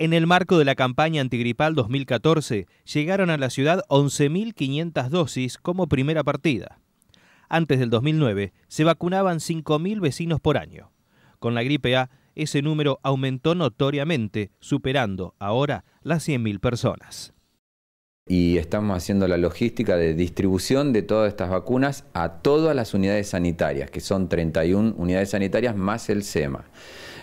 En el marco de la campaña antigripal 2014, llegaron a la ciudad 11.500 dosis como primera partida. Antes del 2009, se vacunaban 5.000 vecinos por año. Con la gripe A, ese número aumentó notoriamente, superando ahora las 100.000 personas. Y estamos haciendo la logística de distribución de todas estas vacunas a todas las unidades sanitarias, que son 31 unidades sanitarias más el SEMA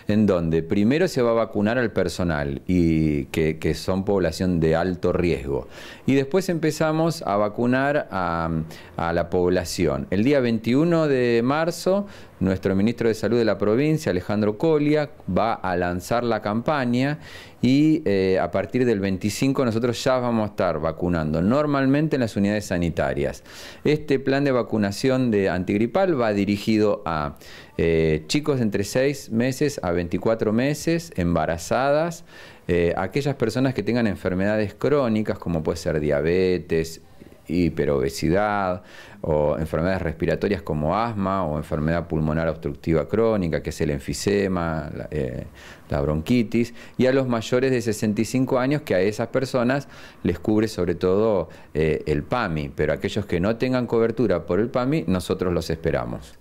en donde primero se va a vacunar al personal y que, son población de alto riesgo. Y después empezamos a vacunar a, a la población. El día 21 de marzo nuestro ministro de Salud de la provincia, Alejandro Colia, va a lanzar la campaña y eh, a partir del 25 nosotros ya vamos a estar vacunando normalmente en las unidades sanitarias. Este plan de vacunación de antigripal va dirigido a eh, chicos entre 6 meses a 24 meses, embarazadas, eh, aquellas personas que tengan enfermedades crónicas como puede ser diabetes, hiperobesidad o enfermedades respiratorias como asma o enfermedad pulmonar obstructiva crónica, que es el enfisema, la, eh, bronquitis, y a los mayores de 65 años que a esas personas les cubre sobre todo eh, el PAMI, pero aquellos que no tengan cobertura por el PAMI, nosotros los esperamos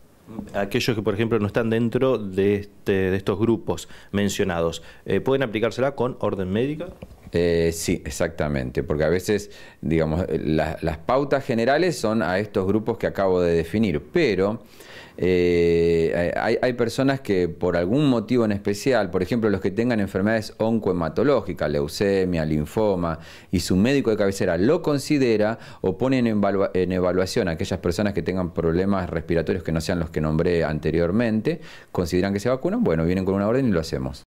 aquellos que, por ejemplo, no están dentro de, este, de estos grupos mencionados, eh, ¿pueden aplicársela con orden médica? Eh, sí, exactamente, porque a veces, digamos, eh, las pautas generales son a estos grupos que acabo de definir, pero eh, hay, personas que por algún motivo en especial, por ejemplo, los que tengan enfermedades oncohematológicas, leucemia, linfoma, y su médico de cabecera lo considera o pone en, en evaluación a aquellas personas que tengan problemas respiratorios que no sean los que nombré anteriormente, consideran que se vacunan, bueno, vienen con una orden y lo hacemos.